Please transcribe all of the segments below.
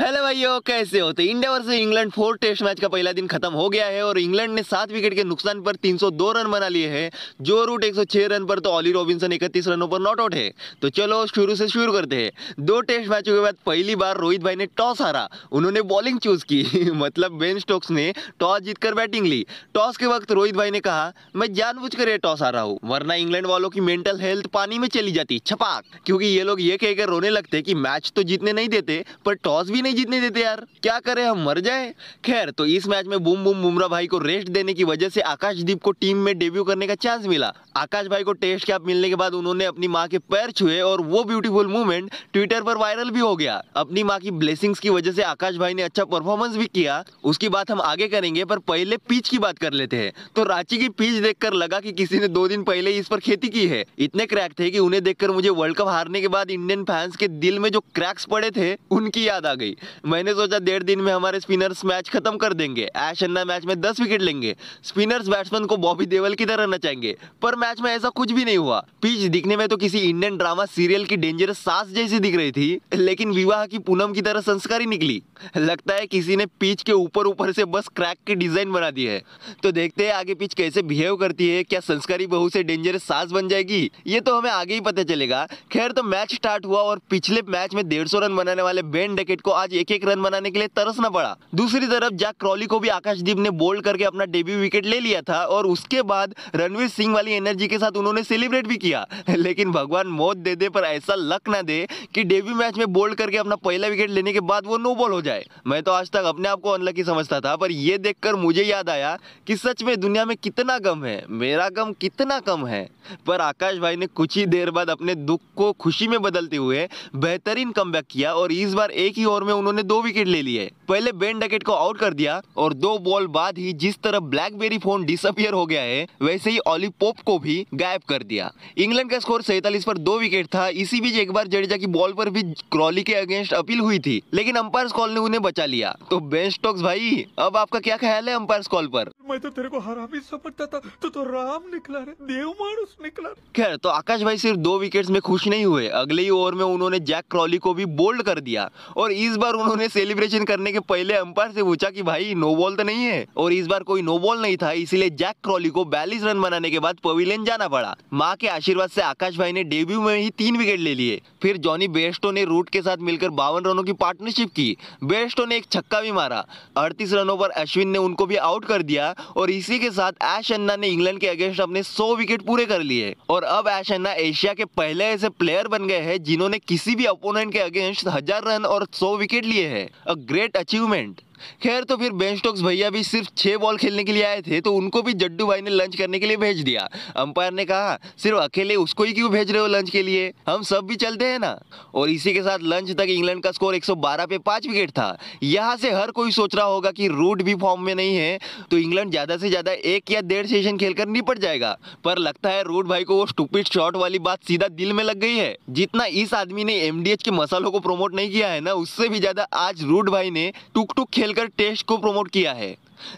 hello भाइयों कैसे हो तो India versus England four test match का पहला दिन खत्म हो गया है और इंग्लैंड ने सात विकेट के नुकसान पर 302 रन बना लिए हैं जो रूट 106 रन पर तो ऑली रॉबिन्सन 31 रनों पर नॉट आउट है तो चलो शुरू से शुरू करते हैं दो टेस्ट मैचों के बाद पहली बार रोहित भाई ने टॉस हारा उन्होंने बॉलिंग चूज की मतलब बेन स्टोक्स ने टॉस जीतकर बैटिंग ली टॉस के वक्त रोहित भाई ने कहा मैं जानबूझ कर टॉस हारा हूँ वरना इंग्लैंड वालों की मेंटल हेल्थ पानी में चली जाती छपाक क्योंकि ये लोग ये कहकर रोने लगते कि मैच तो जीतने नहीं देते पर टॉस भी नहीं जीतने देते यार क्या करें हम मर जाए खैर तो इस मैच में बुम बुम बुमरा भाई को रेस्ट देने की वजह से आकाशदीप को टीम में डेब्यू करने का चांस मिला आकाश भाई को टेस्ट कैप मिलने के बाद उन्होंने अपनी माँ के पैर छुए और वो ब्यूटीफुल मूवमेंट ट्विटर पर वायरल भी हो गया अपनी माँ की ब्लेसिंग्स की वजह से आकाश भाई ने अच्छा परफॉर्मेंस भी किया उसकी बात हम आगे करेंगे पर पहले पिच की बात कर लेते हैं तो रांची की पिच देख लगा कि किसी ने दो दिन पहले इस पर खेती की है इतने क्रैक थे की उन्हें देखकर मुझे वर्ल्ड कप हारने के बाद इंडियन फैंस के दिल में जो क्रैक्स पड़े थे उनकी याद आ गई भाई मैंने सोचा डेढ़ दिन में हमारे स्पिनर्स मैच खत्म कर देंगे ऐश अन्ना मैच में दस विकेट लेंगे स्पिनर्स बैट्समैन को बॉबी देवल की तरह नचाएंगे पर मैच में ऐसा कुछ भी नहीं हुआ पिच दिखने में तो किसी इंडियन ड्रामा सीरियल की डेंजरस सास जैसी दिख रही थी लेकिन विवाह की पूनम की तरह संस्कारी निकली लगता है किसी ने पिच के ऊपर ऊपर से बस क्रैक की डिजाइन बना दी है तो देखते हैं आगे पिच कैसे बिहेव करती है क्या संस्कारी बहू से डेंजरस सास बन जाएगी ये तो हमें आगे ही पता चलेगा खैर तो मैच स्टार्ट हुआ और पिछले मैच में डेढ़ रन बनाने वाले बेन डेकेट को आज एक एक रन बनाने के लिए तरसना पड़ा दूसरी तरफ जैक क्रॉली को भी आकाशदीप ने बोल्ड करके अपना डेब्यू विकेट ले लिया था और उसके बाद रणवीर सिंह वाली एनर्जी के साथ उन्होंने सेलिब्रेट भी किया लेकिन भगवान मौत दे दे पर ऐसा लक ना दे कि डेब्यू मैच में बोल्ड करके अपना पहला विकेट लेने के बाद वो नो बॉल हो जाए मैं तो आज तक अपने आप को अनलकी समझता था पर यह देखकर मुझे याद आया कि सच में दुनिया में कितना गम है मेरा गम कितना कम है पर आकाश भाई ने कुछ ही देर बाद अपने दुख को खुशी में बदलते हुए बेहतरीन कम किया और इस बार एक ही ओवर में में उन्होंने दो विकेट ले लिए पहले बेन डकेट को आउट कर दिया और दो बॉल बाद ही जिस तरह ब्लैकबेरी फोन डिसअपियर हो गया है वैसे ही ऑली पोप को भी गायब कर दिया इंग्लैंड का स्कोर सैतालीस पर दो विकेट था इसी बीच एक बार जडेजा की बॉल पर भी क्रॉली के अगेंस्ट अपील हुई थी लेकिन अंपायर कॉल ने उन्हें बचा लिया तो बेन स्टोक्स भाई अब आपका क्या ख्याल है अंपायर कॉल पर मैं तो तेरे को हरामी समझता था तो तो राम निकला रे देव मानुस निकला खैर तो आकाश भाई सिर्फ दो विकेट्स में खुश नहीं हुए अगले ही ओवर में उन्होंने जैक क्रॉली को भी बोल्ड कर दिया और इस बार उन्होंने सेलिब्रेशन करने के पहले अंपायर से पूछा कि भाई नो बॉल तो नहीं है और इस बार कोई नो बॉल नहीं था इसलिए जैक क्रॉली को बयालीस रन बनाने के बाद पवेलियन जाना पड़ा माँ के आशीर्वाद से आकाश भाई ने डेब्यू में ही तीन विकेट ले लिए फिर जॉनी बेस्टो ने रूट के साथ मिलकर बावन रनों की पार्टनरशिप की बेस्टो ने एक छक्का भी मारा अड़तीस रनों पर अश्विन ने उनको भी आउट कर दिया और इसी के साथ एश अन्ना ने इंग्लैंड के अगेंस्ट अपने सौ विकेट पूरे कर लिए और अब एश अन्ना एशिया के पहले ऐसे प्लेयर बन गए हैं जिन्होंने किसी भी अपोनेंट के अगेंस्ट हजार रन और सौ विकेट किसके लिए है अ ग्रेट अचीवमेंट खैर तो फिर बेन स्टोक्स भैया भी सिर्फ छः बॉल खेलने के लिए आए थे तो उनको भी जड्डू भाई ने लंच करने के लिए भेज दिया अंपायर ने कहा सिर्फ अकेले उसको ही क्यों भेज रहे हो लंच के लिए हम सब भी चलते हैं ना और इसी के साथ लंच तक इंग्लैंड का स्कोर 112 पे पाँच विकेट था यहाँ से हर कोई सोच रहा होगा कि रूट भी फॉर्म में नहीं है तो इंग्लैंड ज़्यादा से ज़्यादा एक या डेढ़ सेशन खेलकर निपट जाएगा पर लगता है रूट भाई को वो स्टूपिड शॉट वाली बात सीधा दिल में लग गई है जितना इस आदमी ने एमडीएच के मसालों को प्रोमोट नहीं किया है ना उससे भी ज़्यादा आज रूट भाई ने टुक टुक खेलकर टेस्ट को प्रमोट किया है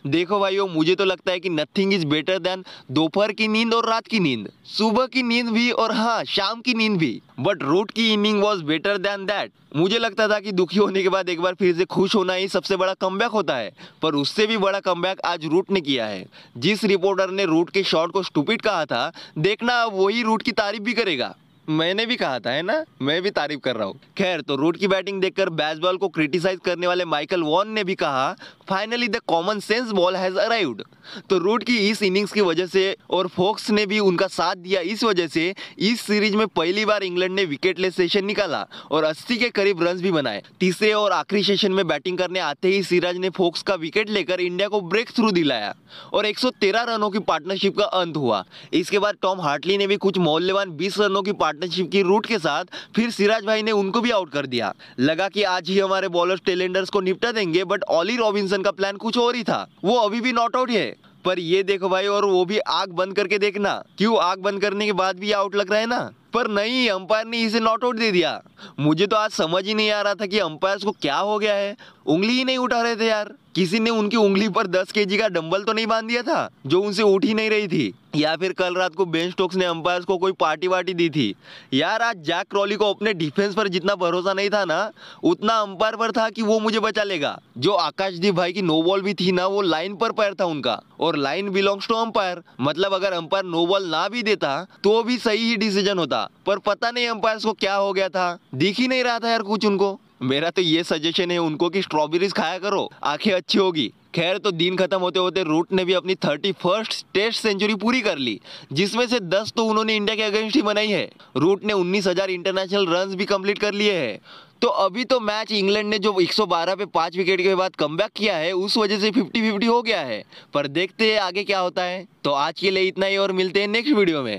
देखो भाइयों मुझे तो लगता है कि नथिंग इज बेटर देन दोपहर की नींद और रात की नींद सुबह की नींद भी और हाँ शाम की नींद भी बट रूट की inning was better than that मुझे लगता था कि दुखी होने के बाद एक बार फिर से खुश होना ही सबसे बड़ा कम होता है पर उससे भी बड़ा कम आज रूट ने किया है जिस रिपोर्टर ने रूट के शॉट को स्टूपिट कहा था देखना अब वही रूट की तारीफ भी करेगा मैंने भी कहा था है ना मैं भी तारीफ कर रहा हूँ खैर तो रूट की बैटिंग देखकर बॉल को क्रिटिसाइज करने वाले माइकल वॉन ने भी कहा finally the common sense ball has arrived तो रूट की इस इनिंग्स की वजह से और फोक्स ने भी उनका साथ दिया इस वजह से इस सीरीज में पहली बार इंग्लैंड ने विकेटलेस सेशन निकाला और अस्सी के करीब रन भी बनाए तीसरे और आखिरी सेशन में बैटिंग करने आते ही सिराज ने फोक्स का विकेट लेकर इंडिया को ब्रेक थ्रू दिलाया और एक रनों की पार्टनरशिप का अंत हुआ इसके बाद टॉम हार्टली ने भी कुछ मौल्यवान बीस रनों की पार्टनरशिप की रूट के साथ फिर सिराज भाई ने उनको भी आउट कर दिया लगा कि आज ही हमारे बॉलर टेलेंडर्स को निपटा देंगे बट ऑली रॉबिन्सन का प्लान कुछ और ही था वो अभी भी नॉट आउट है पर ये देखो भाई और वो भी आग बंद करके देखना क्यों आग बंद करने के बाद भी आउट लग रहा है ना पर नहीं अंपायर ने इसे नॉट आउट दे दिया मुझे तो आज समझ ही नहीं आ रहा था कि अंपायर को क्या हो गया है उंगली ही नहीं उठा रहे थे यार किसी ने उनकी उंगली पर 10 के का डंबल तो नहीं बांध दिया था जो उनसे उठ ही नहीं रही थी या फिर कल रात को बेंच स्टोक्स ने अंपायर को कोई पार्टी वार्टी दी थी यार आज जैक क्रॉली को अपने डिफेंस पर जितना भरोसा नहीं था ना उतना अंपायर पर था कि वो मुझे बचा लेगा जो आकाशदीप भाई की नो बॉल भी थी ना वो लाइन पर पैर था उनका और लाइन बिलोंग्स टू अंपायर मतलब अगर अंपायर नो बॉल ना भी देता तो भी सही ही डिसीजन होता पर पता नहीं अंपायर को क्या हो गया था दिख ही नहीं रहा था यार कुछ उनको मेरा तो ये सजेशन है उनको कि स्ट्रॉबेरीज खाया करो आंखें अच्छी होगी खैर तो दिन खत्म होते होते रूट ने भी अपनी थर्टी फर्स्ट टेस्ट सेंचुरी पूरी कर ली जिसमें से 10 तो उन्होंने इंडिया के अगेंस्ट ही बनाई है रूट ने 19,000 इंटरनेशनल रन भी कंप्लीट कर लिए हैं तो अभी तो मैच इंग्लैंड ने जो 112 पे पांच विकेट के बाद कम किया है उस वजह से 50-50 हो गया है पर देखते हैं आगे क्या होता है तो आज के लिए इतना ही और मिलते हैं नेक्स्ट वीडियो में